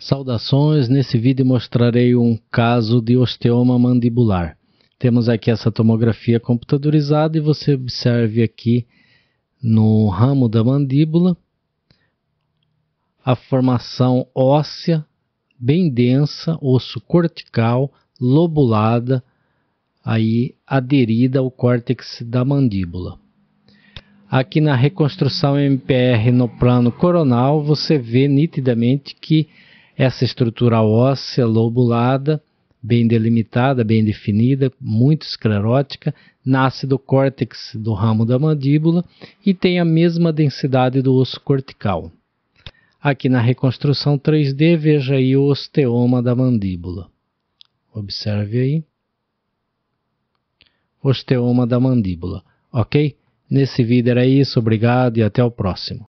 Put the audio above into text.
Saudações, nesse vídeo mostrarei um caso de osteoma mandibular. Temos aqui essa tomografia computadorizada e você observe aqui no ramo da mandíbula a formação óssea bem densa, osso cortical, lobulada, aí aderida ao córtex da mandíbula. Aqui na reconstrução MPR no plano coronal, você vê nitidamente que essa estrutura óssea lobulada, bem delimitada, bem definida, muito esclerótica, nasce do córtex do ramo da mandíbula e tem a mesma densidade do osso cortical. Aqui na reconstrução 3D, veja aí o osteoma da mandíbula. Observe aí. Osteoma da mandíbula. Ok? Nesse vídeo era isso, obrigado e até o próximo.